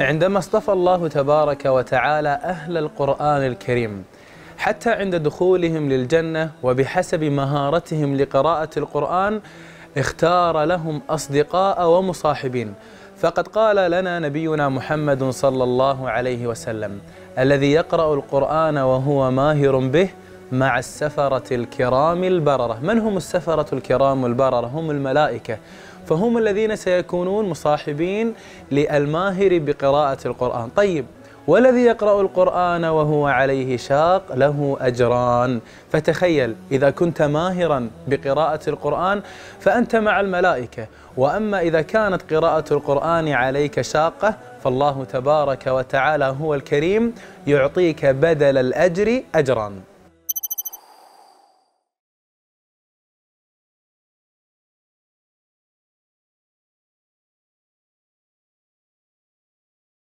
عندما اصطفى الله تبارك وتعالى أهل القرآن الكريم حتى عند دخولهم للجنة وبحسب مهارتهم لقراءة القرآن اختار لهم أصدقاء ومصاحبين فقد قال لنا نبينا محمد صلى الله عليه وسلم الذي يقرأ القرآن وهو ماهر به مع السفرة الكرام البررة من هم السفرة الكرام البررة هم الملائكة فهم الذين سيكونون مصاحبين للماهر بقراءة القرآن طيب والذي يقرأ القرآن وهو عليه شاق له أجران فتخيل إذا كنت ماهرا بقراءة القرآن فأنت مع الملائكة وأما إذا كانت قراءة القرآن عليك شاقة فالله تبارك وتعالى هو الكريم يعطيك بدل الأجر أجران